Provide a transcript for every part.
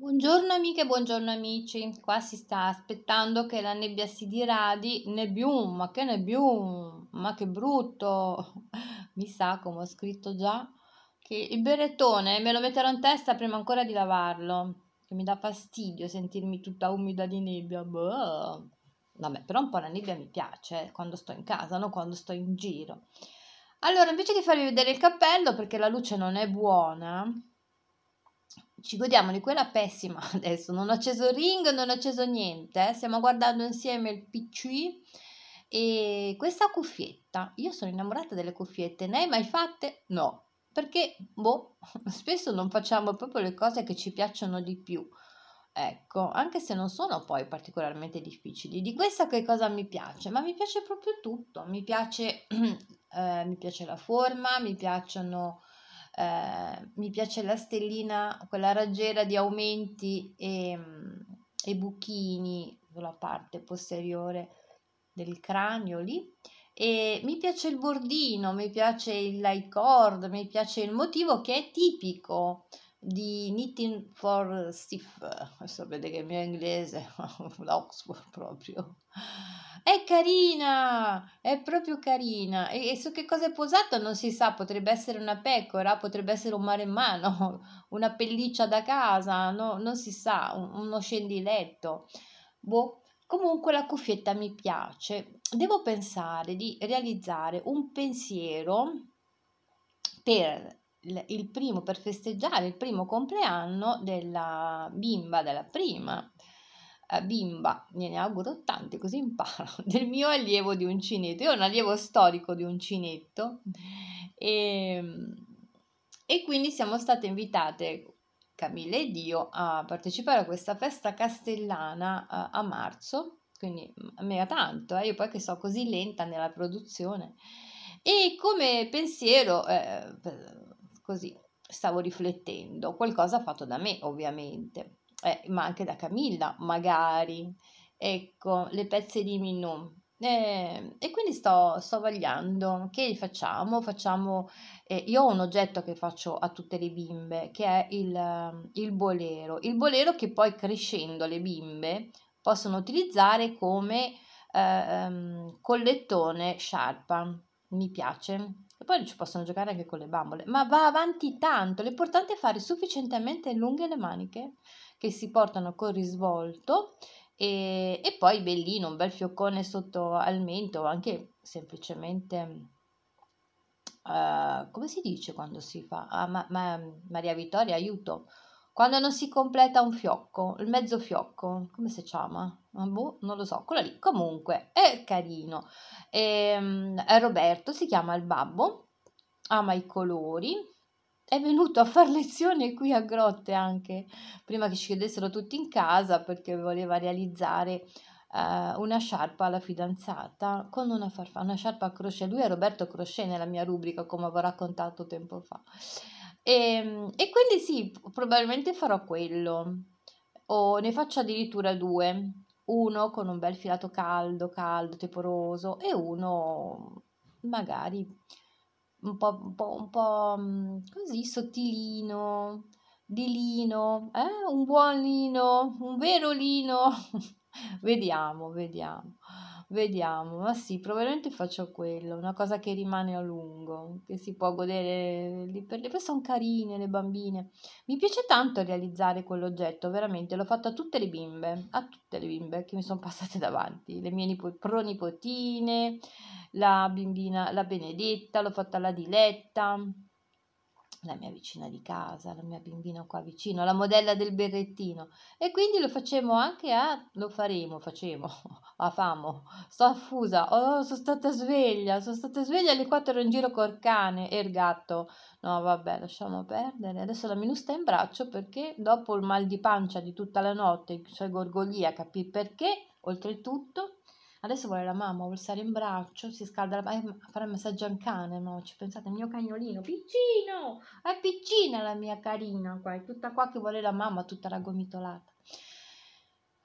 Buongiorno amiche, buongiorno amici. Qua si sta aspettando che la nebbia si diradi. Nebbium, ma che nebbium, ma che brutto. Mi sa, come ho scritto già, che il berrettone me lo metterò in testa prima ancora di lavarlo. Che mi dà fastidio sentirmi tutta umida di nebbia. Boh. Vabbè, però un po' la nebbia mi piace eh, quando sto in casa, non quando sto in giro. Allora, invece di farvi vedere il cappello, perché la luce non è buona, ci godiamo di quella pessima adesso, non ho acceso ring, non ho acceso niente, eh. stiamo guardando insieme il PC e questa cuffietta, io sono innamorata delle cuffiette, ne hai mai fatte? No, perché boh, spesso non facciamo proprio le cose che ci piacciono di più. Ecco, anche se non sono poi particolarmente difficili. Di questa che cosa mi piace? Ma mi piace proprio tutto, mi piace, eh, mi piace la forma, mi piacciono eh, mi piace la stellina, quella raggiera di aumenti e, mm, e buchini sulla parte posteriore del cranio lì. E mi piace il bordino, mi piace il light cord, mi piace il motivo che è tipico di Knitting for Stiff, sapete che il mio inglese l'Oxford proprio, è carina, è proprio carina e, e, su che cosa è posata non si sa, potrebbe essere una pecora, potrebbe essere un mare in mano, una pelliccia da casa, no, non si sa, uno scendiletto, boh. Comunque la cuffietta mi piace, devo pensare di realizzare un pensiero per il primo per festeggiare il primo compleanno della bimba, della prima eh, bimba, gliene auguro tanti così imparo, del mio allievo di uncinetto. Io ho un allievo storico di uncinetto e, ehm, e quindi siamo state invitate, Camilla ed io, a partecipare a questa festa castellana a, eh, a marzo, quindi mm, mega tanto, eh? io poi che so così lenta nella produzione. E come pensiero... Eh, così stavo riflettendo, qualcosa fatto da me ovviamente, eh, ma anche da Camilla magari, ecco, le pezze di Minou. Eh, e quindi sto, sto vagliando che facciamo, facciamo eh, io ho un oggetto che faccio a tutte le bimbe che è il, eh, il bolero, il bolero che poi crescendo le bimbe possono utilizzare come eh, ehm, collettone sciarpa, mi piace, e poi ci possono giocare anche con le bambole, ma va avanti tanto. L'importante è fare sufficientemente lunghe le maniche che si portano col risvolto e, e poi bellino, un bel fioccone sotto al mento, anche semplicemente... Uh, come si dice quando si fa? Ah, ma, ma, Maria Vittoria, aiuto! Quando non si completa un fiocco, il mezzo fiocco, come si chiama? Ah, boh, non lo so, quello lì. Comunque, è carino. E, ehm, Roberto si chiama il babbo, ama i colori, è venuto a far lezione qui a Grotte anche, prima che ci chiedessero tutti in casa perché voleva realizzare eh, una sciarpa alla fidanzata con una farfalla, una sciarpa a crochet. Lui è Roberto Crochet nella mia rubrica, come avevo raccontato tempo fa. E, ehm, e quindi sì, probabilmente farò quello. O ne faccio addirittura due. Uno con un bel filato caldo, caldo, teporoso e uno magari un po', un po', un po mm, così sottilino, di lino, eh? un buon lino, un vero lino. vediamo, vediamo. Vediamo, ma sì, probabilmente faccio quello, una cosa che rimane a lungo, che si può godere lì per lì. Poi sono carine le bambine. Mi piace tanto realizzare quell'oggetto, veramente, l'ho fatto a tutte le bimbe, a tutte le bimbe che mi sono passate davanti, le mie nipo- pronipotine, la bimbina, la Benedetta, l'ho fatta alla Diletta la mia vicina di casa, la mia bimbina qua vicino, la modella del berrettino e quindi lo facciamo anche a lo faremo, facciamo a famo. Sto affusa, oh, sono stata sveglia, sono stata sveglia alle 4 ero in giro col cane e il gatto. No, vabbè, lasciamo perdere. Adesso la minusta in braccio perché dopo il mal di pancia di tutta la notte, cioè gorgoglia, capì perché? Oltretutto Adesso vuole la mamma, vuole stare in braccio, si scalda, la, eh, fare il massaggio al cane, no? Ci pensate, il mio cagnolino, piccino, è piccina la mia carina qua, è tutta qua che vuole la mamma, tutta raggomitolata.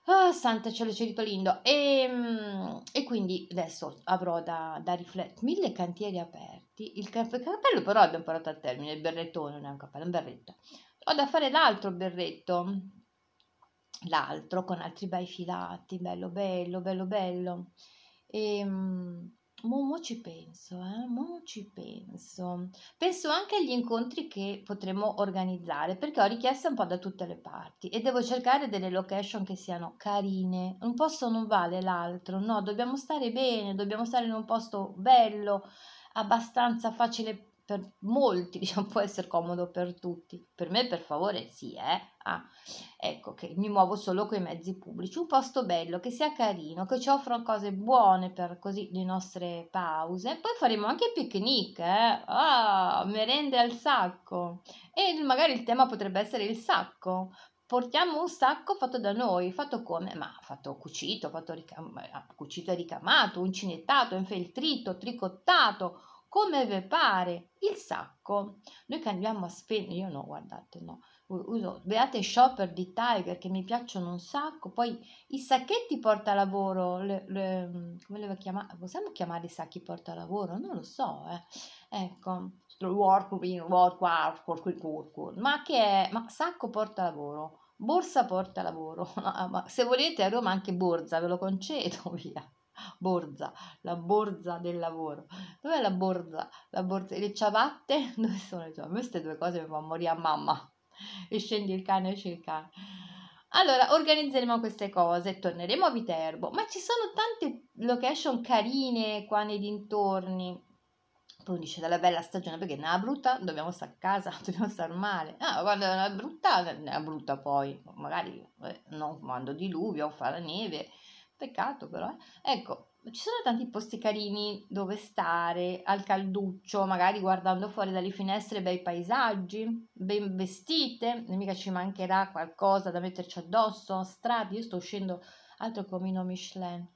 Ah, oh, santa cielo lindo. E, ehm, e quindi adesso avrò da, da riflettere. Mille cantieri aperti. Il cappello però abbiamo parlato al termine, il berrettone, non è un cappello, è un berretto. Ho da fare l'altro berretto l'altro con altri bei filati, bello bello, bello bello. E ehm, Momo ci penso, eh? Momo ci penso. Penso anche agli incontri che potremmo organizzare, perché ho richieste un po' da tutte le parti e devo cercare delle location che siano carine. Un posto non vale l'altro, no, dobbiamo stare bene, dobbiamo stare in un posto bello, abbastanza facile per molti diciamo, può essere comodo per tutti, per me per favore sì, eh? ah, ecco che mi muovo solo con i mezzi pubblici, un posto bello, che sia carino, che ci offra cose buone per così le nostre pause, poi faremo anche picnic, eh? ah, merende al sacco e magari il tema potrebbe essere il sacco, portiamo un sacco fatto da noi, fatto come? Ma fatto cucito, fatto ricam- eh, cucito e ricamato, uncinettato, infeltrito, tricottato, come ve pare il sacco. Noi che andiamo a spendere, io no, guardate, no, uso, beate shopper di Tiger che mi piacciono un sacco, poi i sacchetti portalavoro, le, le, come le chiamare, possiamo chiamare i sacchi porta lavoro Non lo so, eh. ecco, ma che è, ma sacco lavoro borsa porta lavoro ma se volete a Roma anche borsa, ve lo concedo, via borza, la borza del lavoro. Dov'è la borza? La borza, le ciabatte? Dove sono le ciabatte? Queste due cose mi fanno morire a mamma. E scendi il cane, esce il cane. Allora, organizzeremo queste cose, torneremo a Viterbo, ma ci sono tante location carine qua nei dintorni. Poi dice dalla bella stagione, perché nella brutta dobbiamo stare a casa, dobbiamo star male. Ah, quando è brutta, nella brutta poi, magari eh, non quando diluvia o fa la neve, Peccato però, eh. Ecco, ci sono tanti posti carini dove stare, al calduccio, magari guardando fuori dalle finestre bei paesaggi, ben vestite, mica ci mancherà qualcosa da metterci addosso, strati io sto uscendo altro comino Michelin.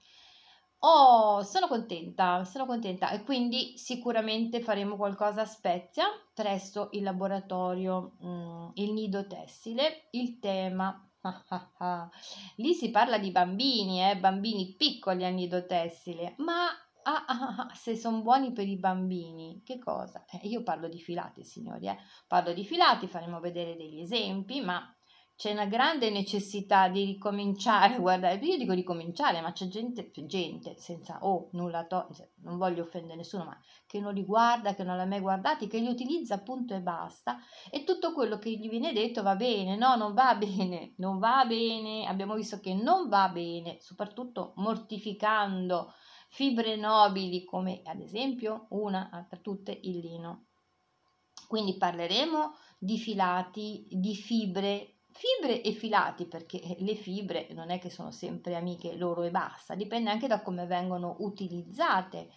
Oh, sono contenta, sono contenta e quindi sicuramente faremo qualcosa a Spezia, presso il laboratorio, mm, il nido tessile, il tema Lì si parla di bambini, eh, bambini piccoli a nido tessile, ma ah, ah, ah, ah se sono buoni per i bambini, che cosa? Eh, io parlo di filati, signori, eh. parlo di filati, faremo vedere degli esempi, ma c'è una grande necessità di ricominciare, guardare, io dico ricominciare, ma c'è gente, gente senza o oh, nulla, to- cioè, non voglio offendere nessuno, ma che non li guarda, che non l'ha mai guardati, che li utilizza appunto e basta, e tutto quello che gli viene detto va bene, no, non va bene, non va bene, abbiamo visto che non va bene, soprattutto mortificando fibre nobili come ad esempio una tra tutte il lino. Quindi parleremo di filati, di fibre Fibre e filati, perché le fibre non è che sono sempre amiche loro e basta, dipende anche da come vengono utilizzate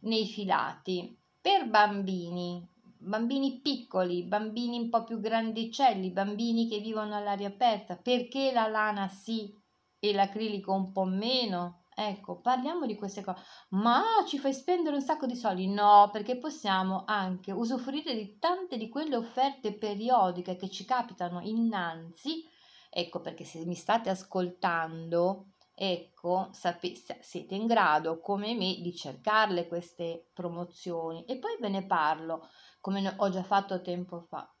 nei filati. Per bambini, bambini piccoli, bambini un po' più grandicelli, bambini che vivono all'aria aperta, perché la lana sì e l'acrilico un po' meno? Ecco, parliamo di queste cose. Ma ci fai spendere un sacco di soldi? No, perché possiamo anche usufruire di tante di quelle offerte periodiche che ci capitano innanzi. Ecco, perché se mi state ascoltando, ecco, sapete, siete in grado come me di cercarle queste promozioni e poi ve ne parlo, come ho già fatto tempo fa.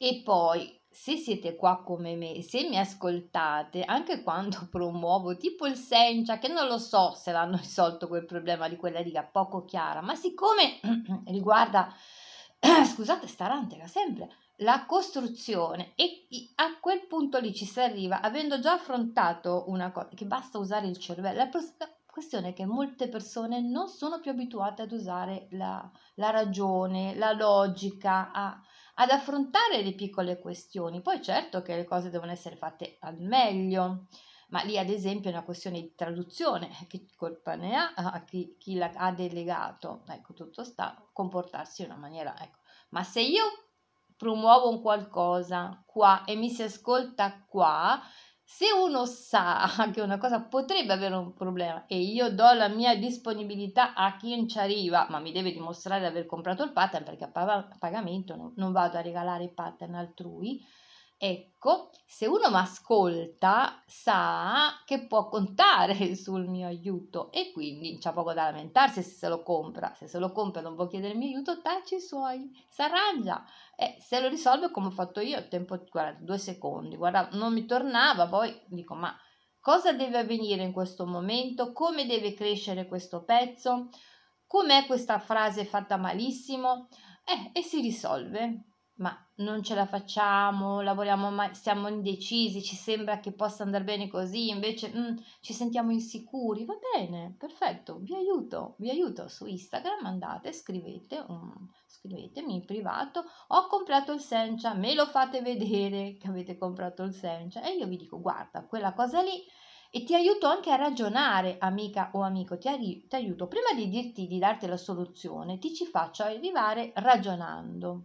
e poi se siete qua come me se mi ascoltate, anche quando promuovo tipo il Sencia, che non lo so se l'hanno risolto quel problema di quella riga poco chiara, ma siccome riguarda, scusate, da sempre, la costruzione e a quel punto lì ci si arriva avendo già affrontato una cosa, che basta usare il cervello, la, questione è che molte persone non sono più abituate ad usare la, la ragione, la logica, a ad affrontare le piccole questioni. Poi certo che le cose devono essere fatte al meglio, ma lì ad esempio è una questione di traduzione, che colpa ne ha, a chi, chi la ha delegato, ecco tutto sta, comportarsi in una maniera, ecco. Ma se io promuovo un qualcosa qua e mi si ascolta qua, se uno sa che una cosa potrebbe avere un problema e io do la mia disponibilità a chi non ci arriva, ma mi deve dimostrare di aver comprato il pattern perché a pagamento non vado a regalare i pattern altrui, Ecco, se uno mi ascolta sa che può contare sul mio aiuto e quindi c'è poco da lamentarsi se se lo compra. Se se lo compra e non vuol chiedermi aiuto, tacci i suoi, si arrangia. E se lo risolve come ho fatto io, tempo di due secondi. Guarda, non mi tornava, poi dico ma cosa deve avvenire in questo momento, come deve crescere questo pezzo, com'è questa frase fatta malissimo eh, e si risolve ma non ce la facciamo, lavoriamo mai, siamo indecisi, ci sembra che possa andare bene così, invece mm, ci sentiamo insicuri, va bene, perfetto, vi aiuto, vi aiuto su Instagram, andate, scrivete, um, scrivetemi in privato, ho comprato il Sencia, me lo fate vedere che avete comprato il Sencia e io vi dico guarda, quella cosa lì e ti aiuto anche a ragionare, amica o amico, ti, arri- ti aiuto prima di dirti di darti la soluzione, ti ci faccio arrivare ragionando.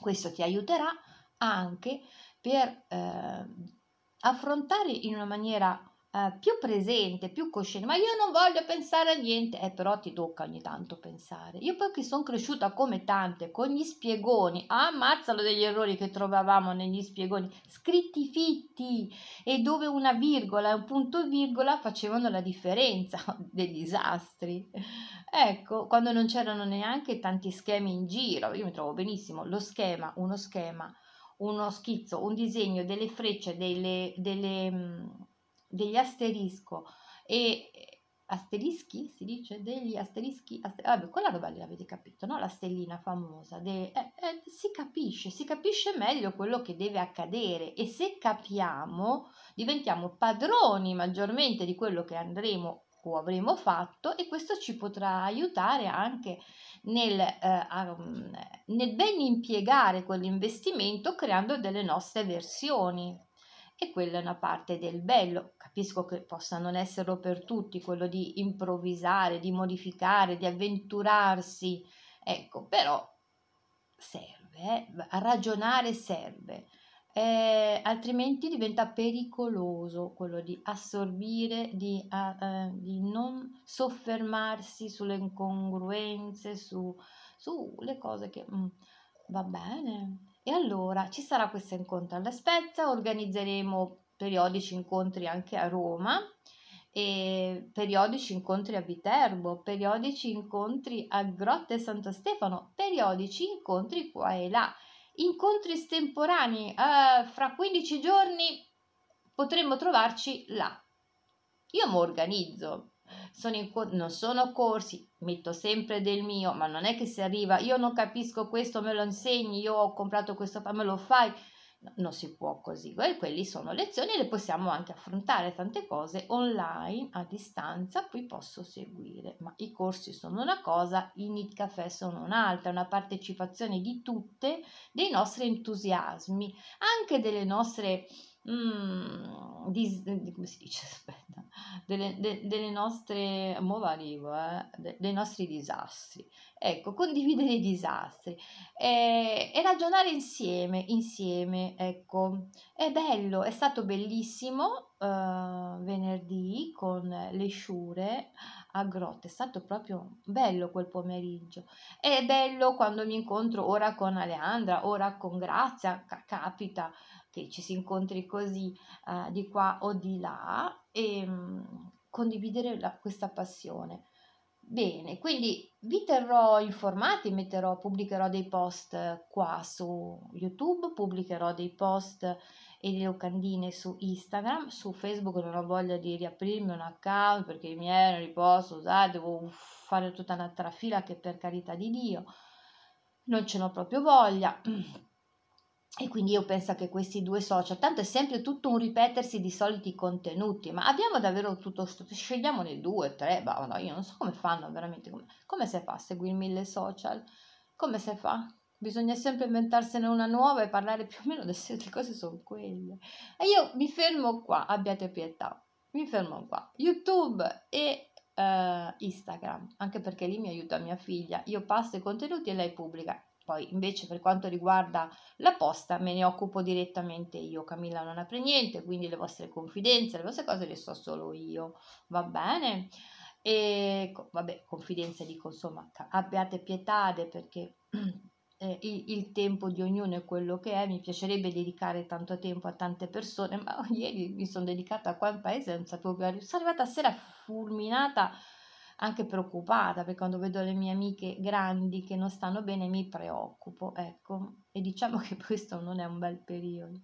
Questo ti aiuterà anche per eh, affrontare in una maniera eh, più presente, più cosciente, ma io non voglio pensare a niente, eh, però ti tocca ogni tanto pensare. Io poi che sono cresciuta come tante, con gli spiegoni, ammazzalo degli errori che trovavamo negli spiegoni, scritti fitti, e dove una virgola e un punto virgola facevano la differenza dei disastri. Ecco, quando non c'erano neanche tanti schemi in giro, io mi trovo benissimo, lo schema, uno schema, uno schizzo, un disegno, delle frecce, delle, delle mm, degli asterisco e eh, asterischi si dice degli asterischi aster- vabbè quella roba lì l'avete capito no la stellina famosa de- eh, eh, si capisce si capisce meglio quello che deve accadere e se capiamo diventiamo padroni maggiormente di quello che andremo o avremo fatto e questo ci potrà aiutare anche nel, eh, a, mm, nel ben impiegare quell'investimento creando delle nostre versioni e quella è una parte del bello. Capisco che possa non esserlo per tutti, quello di improvvisare, di modificare, di avventurarsi, ecco, però serve, eh? ragionare serve. Eh, altrimenti diventa pericoloso quello di assorbire, di, uh, uh, di non soffermarsi sulle incongruenze, su, sulle cose che mm, va bene, e allora ci sarà questo incontro alla Spezia, organizzeremo periodici incontri anche a Roma, periodici incontri a Viterbo, periodici incontri a Grotte Santo Stefano, periodici incontri qua e là, incontri estemporanei, eh, fra 15 giorni potremmo trovarci là. Io mi organizzo, sono in, non sono corsi, metto sempre del mio, ma non è che si arriva, io non capisco questo, me lo insegni, io ho comprato questo, me lo fai, no, non si può così, e quelle sono lezioni, e le possiamo anche affrontare tante cose online, a distanza, qui posso seguire, ma i corsi sono una cosa, i NIT Café sono un'altra, una partecipazione di tutte, dei nostri entusiasmi, anche delle nostre mm, dis, come si dice, aspetta, delle, de, delle nostre, muova arrivo, eh, de, dei nostri disastri. Ecco, condividere i disastri eh, e ragionare insieme, insieme, ecco, è bello, è stato bellissimo eh, venerdì con le sciure a Grotte, è stato proprio bello quel pomeriggio. È bello quando mi incontro ora con Aleandra, ora con Grazia, capita, che ci si incontri così eh, di qua o di là e ehm, mh, condividere la, questa passione. Bene, quindi vi terrò informati, metterò, pubblicherò dei post eh, qua su YouTube, pubblicherò dei post e le locandine su Instagram, su Facebook non ho voglia di riaprirmi un account perché i miei non li posso usare, devo fare tutta un'altra fila che per carità di Dio, non ce n'ho proprio voglia. E quindi io penso che questi due social, tanto è sempre tutto un ripetersi di soliti contenuti, ma abbiamo davvero tutto, scegliamone due, tre, bah, no, io non so come fanno veramente, come, come si fa a seguirmi le social? Come si fa? Bisogna sempre inventarsene una nuova e parlare più o meno delle stesse cose sono quelle. E io mi fermo qua, abbiate pietà, mi fermo qua. YouTube e uh, Instagram, anche perché lì mi aiuta mia figlia, io passo i contenuti e lei pubblica poi invece per quanto riguarda la posta me ne occupo direttamente io, Camilla non apre niente, quindi le vostre confidenze, le vostre cose le so solo io, va bene? E vabbè, confidenze dico insomma, abbiate pietà perché eh, il, il, tempo di ognuno è quello che è, mi piacerebbe dedicare tanto tempo a tante persone, ma ieri mi sono dedicata qua in paese, non sapevo più, sono arrivata a sera fulminata anche preoccupata perché quando vedo le mie amiche grandi che non stanno bene mi preoccupo, ecco, e diciamo che questo non è un bel periodo.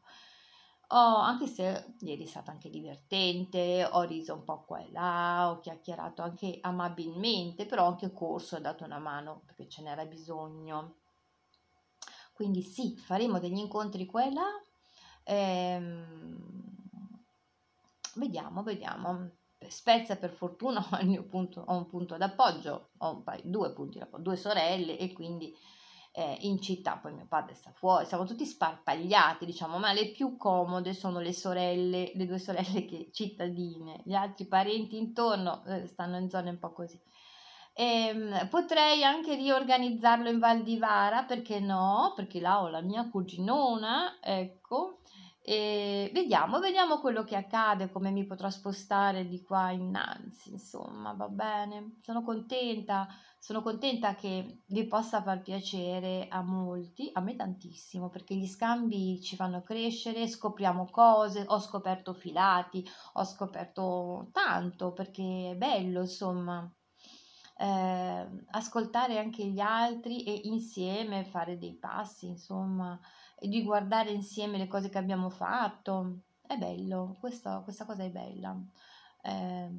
Oh, anche se ieri è stata anche divertente, ho riso un po' qua e là, ho chiacchierato anche amabilmente, però anche corso ho dato una mano perché ce n'era bisogno. Quindi sì, faremo degli incontri qua e là. Ehm, vediamo, vediamo spezza per fortuna ho, punto, ho un punto d'appoggio, ho paio, due punti d'appoggio, due sorelle e quindi eh, in città, poi mio padre sta fuori, siamo tutti sparpagliati diciamo, ma le più comode sono le sorelle, le due sorelle che, cittadine, gli altri parenti intorno eh, stanno in zone un po' così. E, ehm, potrei anche riorganizzarlo in Val di Vara, perché no? Perché là ho la mia cuginona, ecco, e vediamo, vediamo quello che accade, come mi potrò spostare di qua innanzi, insomma, va bene. Sono contenta, sono contenta che vi possa far piacere a molti, a me tantissimo, perché gli scambi ci fanno crescere, scopriamo cose, ho scoperto filati, ho scoperto tanto, perché è bello, insomma. Eh, ascoltare anche gli altri e insieme fare dei passi, insomma, di guardare insieme le cose che abbiamo fatto. È bello, questo, questa cosa è bella. Eh,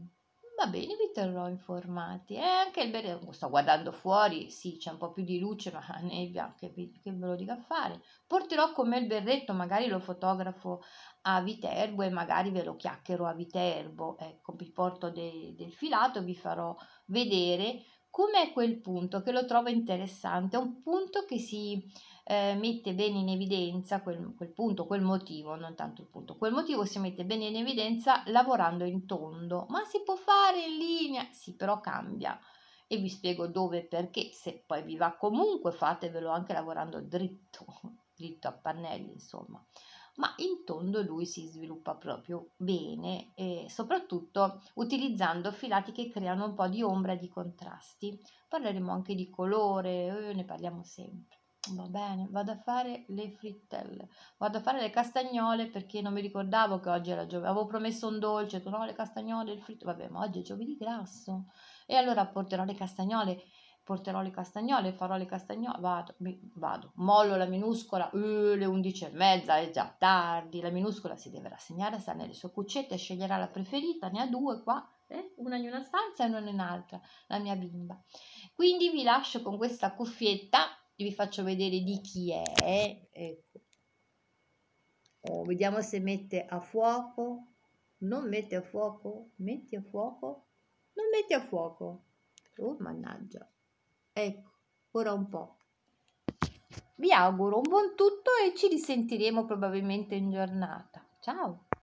va bene, vi terrò informati. E anche il bere, sto guardando fuori, sì, c'è un po' più di luce, ma nebbia, che, che ve lo dica fare. Porterò con me il berretto, magari lo fotografo a Viterbo e magari ve lo chiacchierò a Viterbo. Ecco, vi porto de, del filato, vi farò vedere Com'è quel punto che lo trovo interessante? È un punto che si eh, mette bene in evidenza, quel, quel punto, quel motivo, non tanto il punto, quel motivo si mette bene in evidenza lavorando in tondo, ma si può fare in linea? Sì, però cambia e vi spiego dove e perché, se poi vi va comunque fatevelo anche lavorando dritto, dritto a pannelli, insomma ma in tondo lui si sviluppa proprio bene, eh, soprattutto utilizzando filati che creano un po' di ombra e di contrasti. Parleremo anche di colore, eh, ne parliamo sempre. Va bene, vado a fare le frittelle, vado a fare le castagnole perché non mi ricordavo che oggi era giovedì, avevo promesso un dolce, tu no, le castagnole, il fritto, vabbè, ma oggi è giovedì grasso e allora porterò le castagnole porterò le castagnole, farò le castagnole, vado, vado, mollo la minuscola, uh, le undici e mezza, è già tardi, la minuscola si deve rassegnare, sta nelle sue cuccette, sceglierà la preferita, ne ha due qua, eh? una in una stanza e una in un'altra, la mia bimba. Quindi vi lascio con questa cuffietta, vi faccio vedere di chi è, ecco. oh, vediamo se mette a fuoco, non mette a fuoco, metti a fuoco, non mette a fuoco, oh mannaggia. Ecco, ora un po'. Vi auguro un buon tutto e ci risentiremo probabilmente in giornata. Ciao!